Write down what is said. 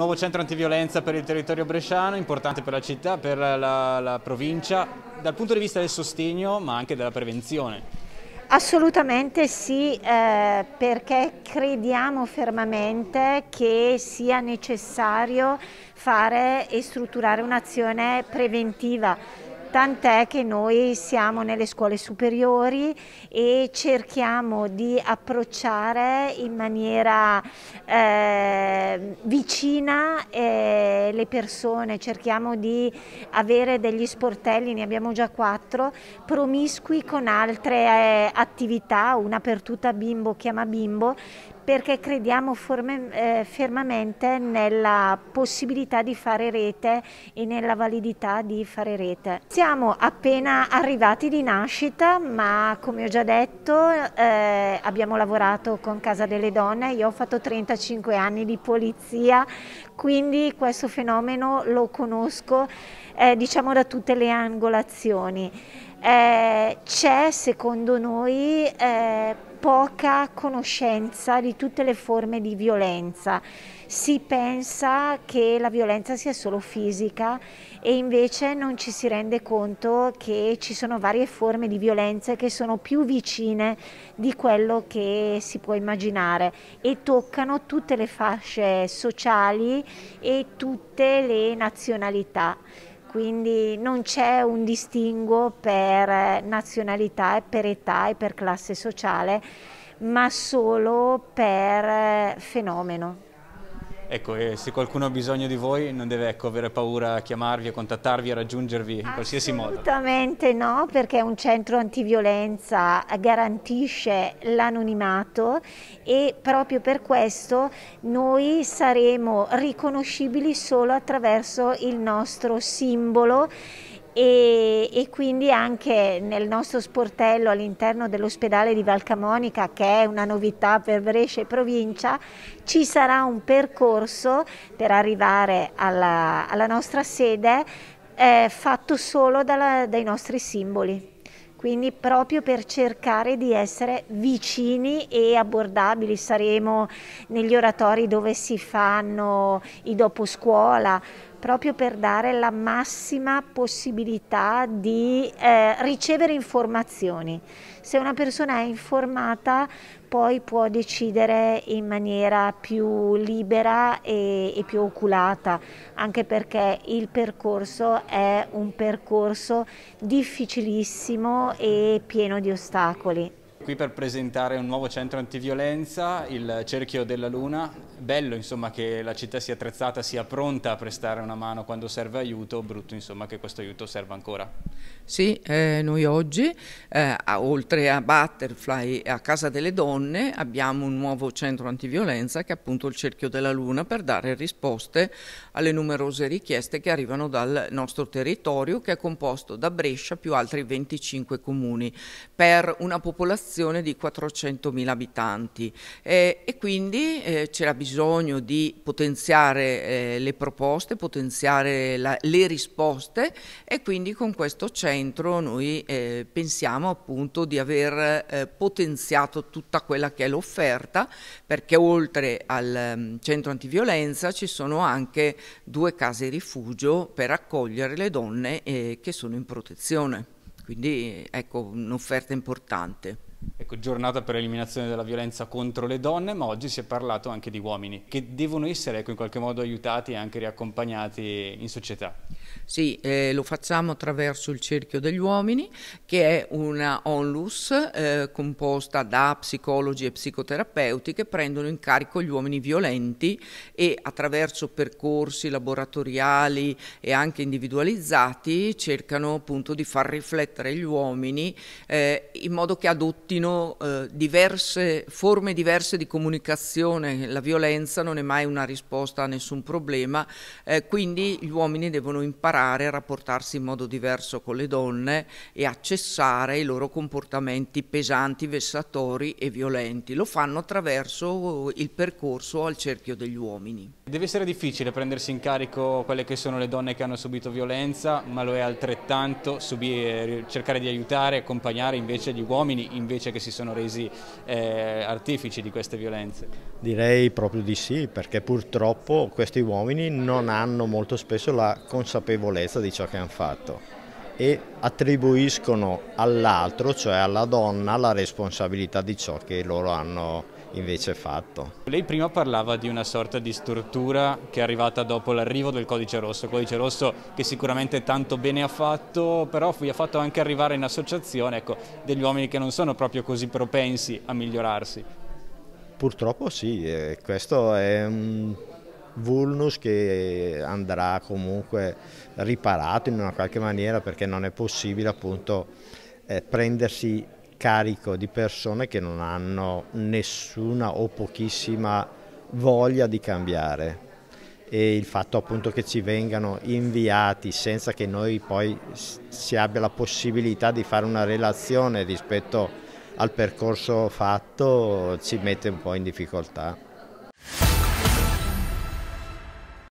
nuovo centro antiviolenza per il territorio bresciano, importante per la città, per la, la provincia, dal punto di vista del sostegno ma anche della prevenzione. Assolutamente sì, eh, perché crediamo fermamente che sia necessario fare e strutturare un'azione preventiva tant'è che noi siamo nelle scuole superiori e cerchiamo di approcciare in maniera eh, vicina eh, le persone, cerchiamo di avere degli sportelli, ne abbiamo già quattro, promiscui con altre eh, attività, una per tutta bimbo chiama bimbo, perché crediamo forme, eh, fermamente nella possibilità di fare rete e nella validità di fare rete. Siamo appena arrivati di nascita, ma come ho già detto eh, abbiamo lavorato con Casa delle Donne, io ho fatto 35 anni di polizia, quindi questo fenomeno lo conosco eh, diciamo da tutte le angolazioni. Eh, c'è secondo noi eh, poca conoscenza di tutte le forme di violenza. Si pensa che la violenza sia solo fisica e invece non ci si rende conto che ci sono varie forme di violenza che sono più vicine di quello che si può immaginare e toccano tutte le fasce sociali e tutte le nazionalità quindi non c'è un distinguo per eh, nazionalità e per età e per classe sociale, ma solo per eh, fenomeno. Ecco, e se qualcuno ha bisogno di voi non deve ecco, avere paura a chiamarvi, a contattarvi, a raggiungervi in qualsiasi modo. Assolutamente no, perché un centro antiviolenza garantisce l'anonimato e proprio per questo noi saremo riconoscibili solo attraverso il nostro simbolo e, e, quindi anche nel nostro sportello all'interno dell'ospedale di Valcamonica, che è una novità per Brescia e provincia, ci sarà un percorso per arrivare alla, alla nostra sede eh, fatto solo dalla, dai nostri simboli. Quindi proprio per cercare di essere vicini e abbordabili saremo negli oratori dove si fanno i dopo scuola, proprio per dare la massima possibilità di eh, ricevere informazioni. Se una persona è informata poi può decidere in maniera più libera e, e più oculata, anche perché il percorso è un percorso difficilissimo e pieno di ostacoli. Qui per presentare un nuovo centro antiviolenza, il Cerchio della Luna. Bello insomma, che la città sia attrezzata, sia pronta a prestare una mano quando serve aiuto, brutto insomma, che questo aiuto serva ancora. Sì, eh, noi oggi, eh, a, oltre a Butterfly e a Casa delle Donne, abbiamo un nuovo centro antiviolenza che è appunto il Cerchio della Luna per dare risposte alle numerose richieste che arrivano dal nostro territorio che è composto da Brescia più altri 25 comuni per una popolazione di 400.000 abitanti eh, e quindi eh, c'era bisogno di potenziare eh, le proposte, potenziare la, le risposte e quindi con questo centro noi eh, pensiamo appunto di aver eh, potenziato tutta quella che è l'offerta perché oltre al um, centro antiviolenza ci sono anche due case rifugio per accogliere le donne eh, che sono in protezione. Quindi ecco un'offerta importante. Ecco, giornata per l'eliminazione della violenza contro le donne, ma oggi si è parlato anche di uomini che devono essere ecco, in qualche modo aiutati e anche riaccompagnati in società. Sì, eh, lo facciamo attraverso il Cerchio degli Uomini, che è una onlus eh, composta da psicologi e psicoterapeuti che prendono in carico gli uomini violenti e attraverso percorsi laboratoriali e anche individualizzati cercano appunto di far riflettere gli uomini eh, in modo che adottino adottino eh, diverse, forme diverse di comunicazione. La violenza non è mai una risposta a nessun problema, eh, quindi gli uomini devono imparare a rapportarsi in modo diverso con le donne e a cessare i loro comportamenti pesanti, vessatori e violenti. Lo fanno attraverso il percorso al cerchio degli uomini. Deve essere difficile prendersi in carico quelle che sono le donne che hanno subito violenza, ma lo è altrettanto subire, eh, cercare di aiutare, accompagnare invece gli uomini invece invece che si sono resi eh, artifici di queste violenze? Direi proprio di sì, perché purtroppo questi uomini non hanno molto spesso la consapevolezza di ciò che hanno fatto e attribuiscono all'altro, cioè alla donna, la responsabilità di ciò che loro hanno fatto invece fatto. Lei prima parlava di una sorta di struttura che è arrivata dopo l'arrivo del codice rosso, codice rosso che sicuramente tanto bene ha fatto, però vi ha fatto anche arrivare in associazione ecco, degli uomini che non sono proprio così propensi a migliorarsi. Purtroppo sì, questo è un vulnus che andrà comunque riparato in una qualche maniera perché non è possibile appunto eh, prendersi carico di persone che non hanno nessuna o pochissima voglia di cambiare e il fatto appunto che ci vengano inviati senza che noi poi si abbia la possibilità di fare una relazione rispetto al percorso fatto ci mette un po' in difficoltà.